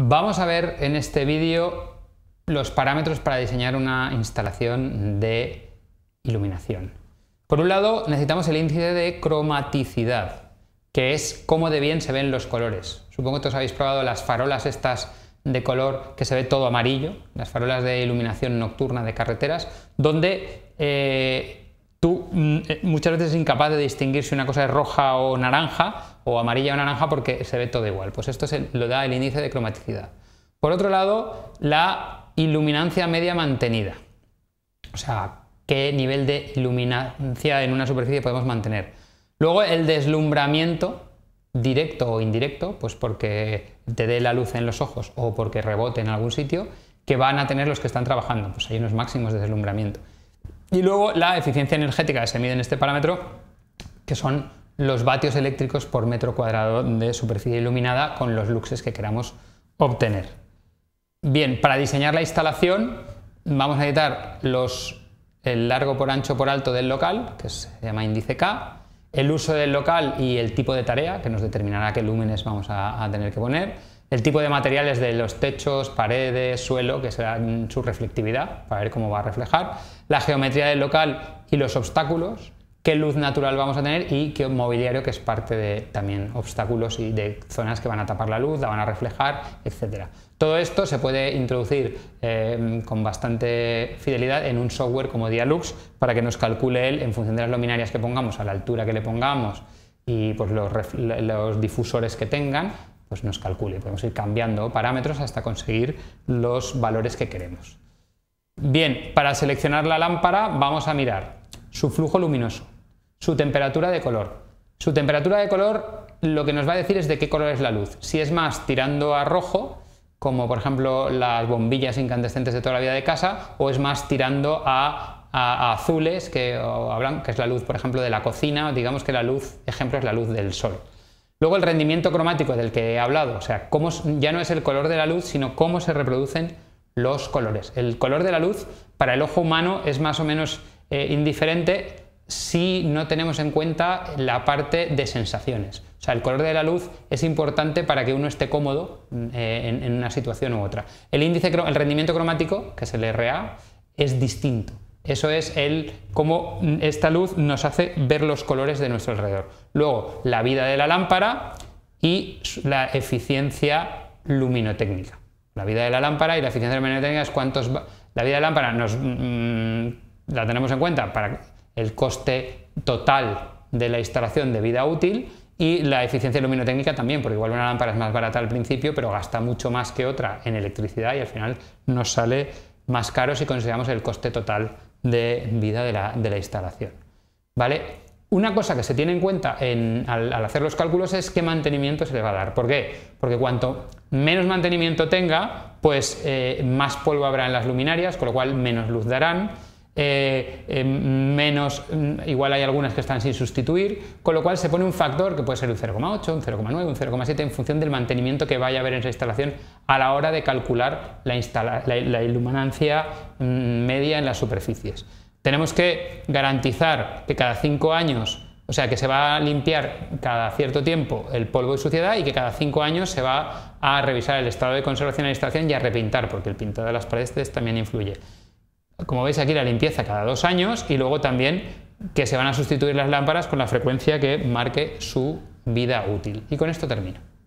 Vamos a ver en este vídeo los parámetros para diseñar una instalación de iluminación. Por un lado, necesitamos el índice de cromaticidad, que es cómo de bien se ven los colores. Supongo que todos habéis probado las farolas estas de color que se ve todo amarillo, las farolas de iluminación nocturna de carreteras, donde eh, tú mm, eh, muchas veces es incapaz de distinguir si una cosa es roja o naranja, o amarilla o naranja porque se ve todo igual. Pues esto se lo da el índice de cromaticidad. Por otro lado, la iluminancia media mantenida. O sea, qué nivel de iluminancia en una superficie podemos mantener. Luego el deslumbramiento directo o indirecto, pues porque te dé la luz en los ojos o porque rebote en algún sitio, que van a tener los que están trabajando. Pues hay unos máximos de deslumbramiento. Y luego la eficiencia energética que se mide en este parámetro, que son los vatios eléctricos por metro cuadrado de superficie iluminada con los luxes que queramos obtener. Bien, para diseñar la instalación vamos a editar los, el largo por ancho por alto del local, que se llama índice K, el uso del local y el tipo de tarea, que nos determinará qué lúmenes vamos a, a tener que poner, el tipo de materiales de los techos, paredes, suelo, que será su reflectividad, para ver cómo va a reflejar, la geometría del local y los obstáculos, qué luz natural vamos a tener y qué mobiliario que es parte de también obstáculos y de zonas que van a tapar la luz, la van a reflejar, etcétera. Todo esto se puede introducir eh, con bastante fidelidad en un software como Dialux para que nos calcule él en función de las luminarias que pongamos, a la altura que le pongamos y pues, los difusores que tengan, pues nos calcule. Podemos ir cambiando parámetros hasta conseguir los valores que queremos. Bien, para seleccionar la lámpara vamos a mirar su flujo luminoso su temperatura de color. Su temperatura de color lo que nos va a decir es de qué color es la luz. Si es más tirando a rojo, como por ejemplo las bombillas incandescentes de toda la vida de casa, o es más tirando a, azules, que, o a que es la luz, por ejemplo, de la cocina, o digamos que la luz, ejemplo, es la luz del sol. Luego el rendimiento cromático del que he hablado, o sea, ya no es el color de la luz, sino cómo se reproducen los colores. El color de la luz para el ojo humano es más o menos eh, indiferente si no tenemos en cuenta la parte de sensaciones. O sea, el color de la luz es importante para que uno esté cómodo mm, eh, en, una situación u otra. El índice, el rendimiento cromático, que es el RA, es distinto. Eso es el cómo mm, esta luz nos hace ver los colores de nuestro alrededor. Luego, la vida de la lámpara y la eficiencia luminotécnica. La vida de la lámpara y la eficiencia luminotécnica es cuántos... La vida de la lámpara nos, mm, la tenemos en cuenta para el coste total de la instalación de vida útil y la eficiencia luminotécnica también, porque igual una lámpara es más barata al principio, pero gasta mucho más que otra en electricidad y al final nos sale más caro si consideramos el coste total de vida de la, de la instalación. ¿Vale? Una cosa que se tiene en cuenta al, hacer los cálculos es qué mantenimiento se le va a dar. ¿Por qué? Porque cuanto menos mantenimiento tenga, pues eh, más polvo habrá en las luminarias, con lo cual menos luz darán eh, eh, menos, mm, igual hay algunas que están sin sustituir, con lo cual se pone un factor que puede ser un 0,8, un 0,9, un 0,7 en función del mantenimiento que vaya a haber en esa instalación a la hora de calcular la, iluminancia mm, media en las superficies. Tenemos que garantizar que cada cinco años o sea, que se va a limpiar cada cierto tiempo el polvo y suciedad y que cada cinco años se va a revisar el estado de conservación de la instalación y a repintar, porque el pintado de las paredes también influye como veis aquí, la limpieza cada dos años y luego también que se van a sustituir las lámparas con la frecuencia que marque su vida útil. Y con esto termino.